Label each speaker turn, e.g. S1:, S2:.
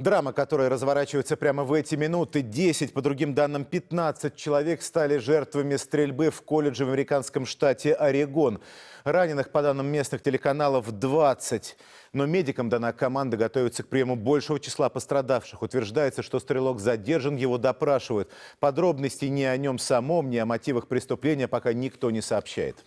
S1: Драма, которая разворачивается прямо в эти минуты. 10, по другим данным, 15 человек стали жертвами стрельбы в колледже в американском штате Орегон. Раненых, по данным местных телеканалов, 20. Но медикам дана команда готовиться к приему большего числа пострадавших. Утверждается, что стрелок задержан, его допрашивают. Подробностей ни о нем самом, ни о мотивах преступления пока никто не сообщает.